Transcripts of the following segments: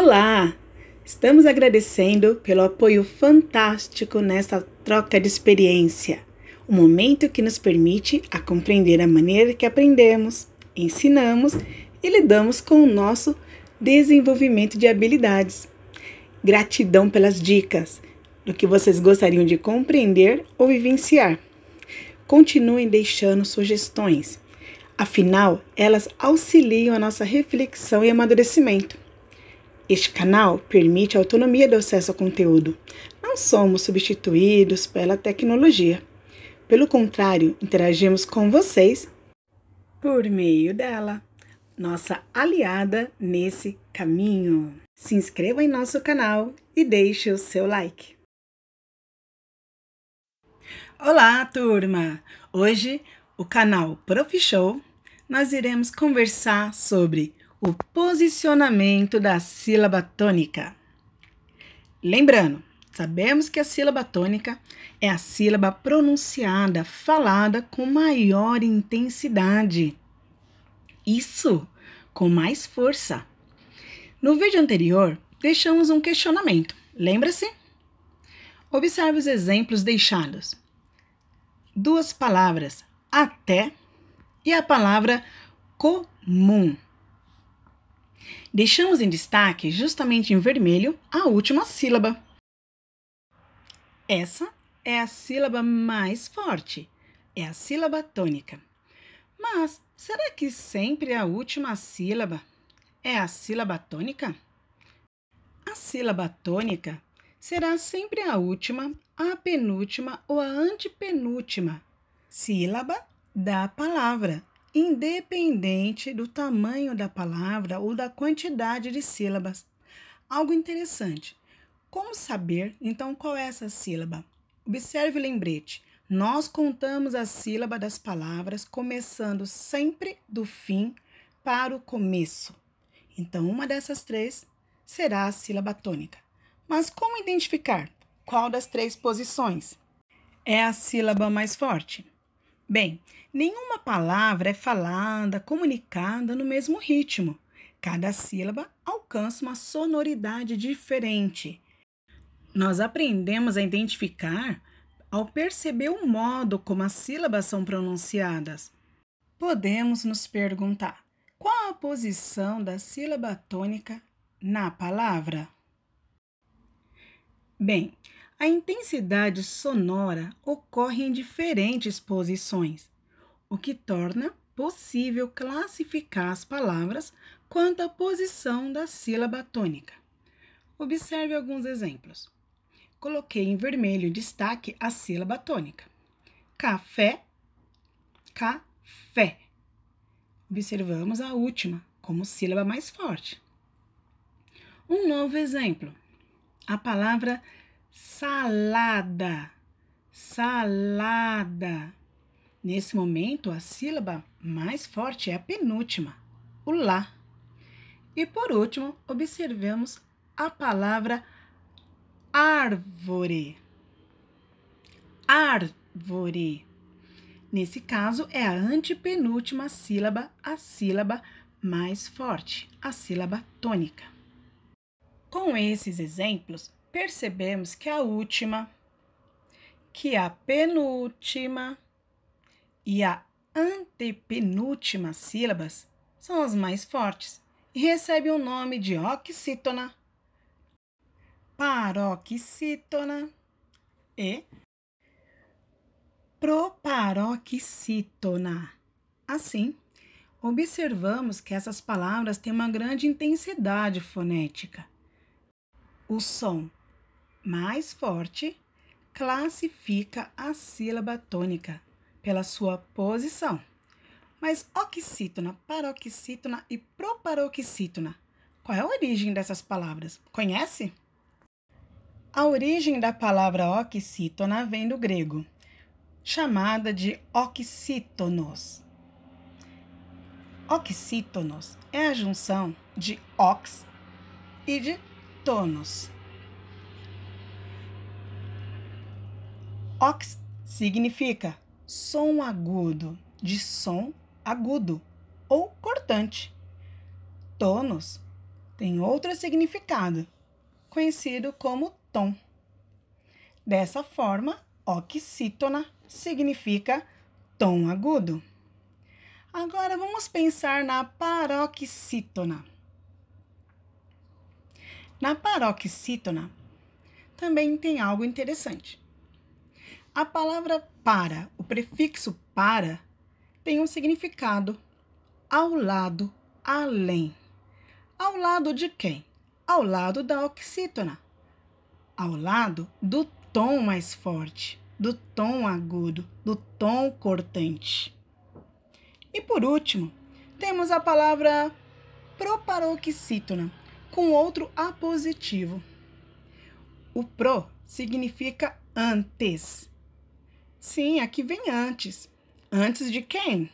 Olá! Estamos agradecendo pelo apoio fantástico nesta troca de experiência, um momento que nos permite a compreender a maneira que aprendemos, ensinamos e lidamos com o nosso desenvolvimento de habilidades. Gratidão pelas dicas do que vocês gostariam de compreender ou vivenciar. Continuem deixando sugestões, afinal, elas auxiliam a nossa reflexão e amadurecimento. Este canal permite a autonomia do acesso ao conteúdo. Não somos substituídos pela tecnologia. Pelo contrário, interagimos com vocês por meio dela, nossa aliada nesse caminho. Se inscreva em nosso canal e deixe o seu like. Olá, turma! Hoje, o canal Profi Show, nós iremos conversar sobre o posicionamento da sílaba tônica. Lembrando, sabemos que a sílaba tônica é a sílaba pronunciada, falada com maior intensidade. Isso, com mais força. No vídeo anterior, deixamos um questionamento, lembra-se? Observe os exemplos deixados. Duas palavras, até, e a palavra comum. Deixamos em destaque, justamente em vermelho, a última sílaba. Essa é a sílaba mais forte, é a sílaba tônica. Mas será que sempre a última sílaba é a sílaba tônica? A sílaba tônica será sempre a última, a penúltima ou a antepenúltima sílaba da palavra independente do tamanho da palavra ou da quantidade de sílabas. Algo interessante. Como saber, então, qual é essa sílaba? Observe o lembrete. Nós contamos a sílaba das palavras começando sempre do fim para o começo. Então, uma dessas três será a sílaba tônica. Mas como identificar qual das três posições é a sílaba mais forte? Bem, nenhuma palavra é falada, comunicada no mesmo ritmo. Cada sílaba alcança uma sonoridade diferente. Nós aprendemos a identificar ao perceber o modo como as sílabas são pronunciadas. Podemos nos perguntar: qual a posição da sílaba tônica na palavra? Bem, a intensidade sonora ocorre em diferentes posições, o que torna possível classificar as palavras quanto à posição da sílaba tônica. Observe alguns exemplos. Coloquei em vermelho destaque a sílaba tônica. Café, café. Observamos a última como sílaba mais forte. Um novo exemplo. A palavra salada, salada. Nesse momento, a sílaba mais forte é a penúltima, o lá. E por último, observemos a palavra árvore. Árvore. Nesse caso, é a antepenúltima sílaba, a sílaba mais forte, a sílaba tônica. Com esses exemplos, percebemos que a última, que a penúltima e a antepenúltima sílabas são as mais fortes e recebem o nome de oxítona, paroxítona e proparoxítona. Assim, observamos que essas palavras têm uma grande intensidade fonética. O som mais forte classifica a sílaba tônica pela sua posição. Mas oxítona, paroxítona e proparoxítona, qual é a origem dessas palavras? Conhece? A origem da palavra oxítona vem do grego, chamada de oxítonos. Oxítonos é a junção de ox e de tonos Ox significa som agudo, de som agudo ou cortante. Tonos tem outro significado, conhecido como tom. Dessa forma, oxítona significa tom agudo. Agora vamos pensar na paroxítona. Na paroxítona também tem algo interessante. A palavra para, o prefixo para, tem um significado ao lado, além. Ao lado de quem? Ao lado da oxítona. Ao lado do tom mais forte, do tom agudo, do tom cortante. E por último, temos a palavra proparoxítona, com outro apositivo. O pro significa antes Sim, aqui vem antes. Antes de quem?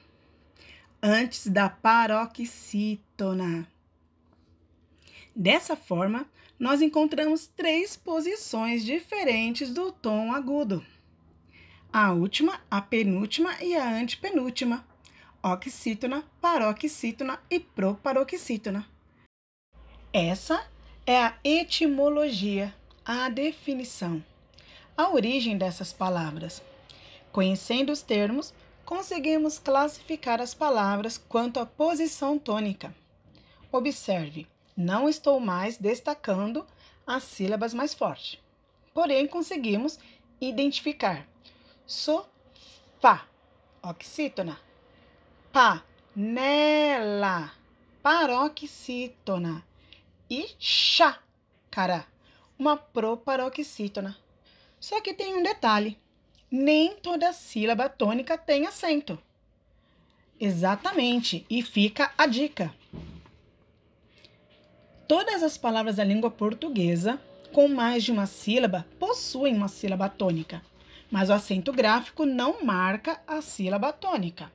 Antes da paroxítona. Dessa forma, nós encontramos três posições diferentes do tom agudo: a última, a penúltima e a antepenúltima, oxítona, paroxítona e proparoxítona. Essa é a etimologia, a definição, a origem dessas palavras. Conhecendo os termos, conseguimos classificar as palavras quanto à posição tônica. Observe, não estou mais destacando as sílabas mais fortes. Porém, conseguimos identificar sofá, oxítona, panela, paroxítona e chá, cara, uma proparoxítona. Só que tem um detalhe nem toda sílaba tônica tem acento. Exatamente, e fica a dica. Todas as palavras da língua portuguesa com mais de uma sílaba possuem uma sílaba tônica, mas o acento gráfico não marca a sílaba tônica.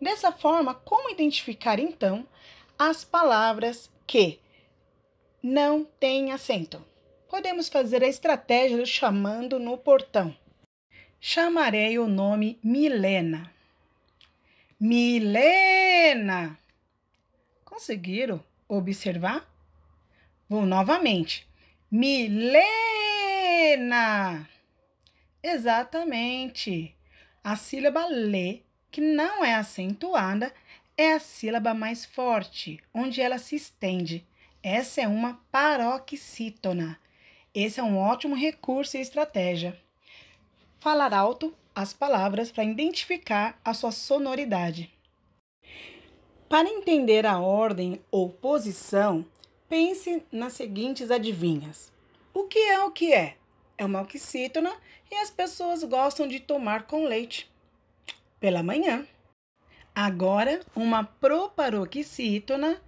Dessa forma, como identificar então as palavras que não têm acento? Podemos fazer a estratégia do chamando no portão chamarei o nome Milena. Milena! Conseguiram observar? Vou novamente. Milena! Exatamente. A sílaba lê, que não é acentuada, é a sílaba mais forte, onde ela se estende. Essa é uma paroxítona. Esse é um ótimo recurso e estratégia falar alto as palavras para identificar a sua sonoridade. Para entender a ordem ou posição, pense nas seguintes adivinhas. O que é o que é? É uma oxítona e as pessoas gostam de tomar com leite. Pela manhã. Agora, uma proparoxítona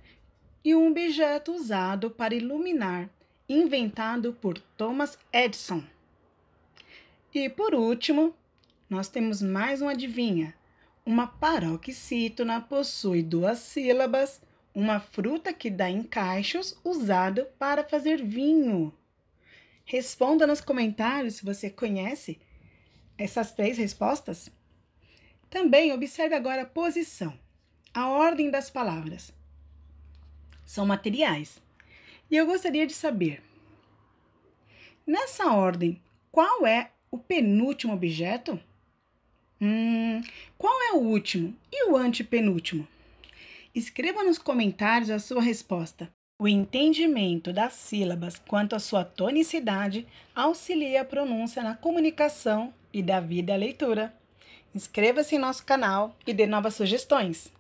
e um objeto usado para iluminar, inventado por Thomas Edison. E por último, nós temos mais um adivinha. Uma paroxítona possui duas sílabas, uma fruta que dá encaixos usado para fazer vinho. Responda nos comentários se você conhece essas três respostas. Também observe agora a posição, a ordem das palavras. São materiais. E eu gostaria de saber, nessa ordem, qual é o penúltimo objeto? Hum, qual é o último e o antepenúltimo? Escreva nos comentários a sua resposta. O entendimento das sílabas quanto à sua tonicidade auxilia a pronúncia na comunicação e da vida à leitura. Inscreva-se em nosso canal e dê novas sugestões.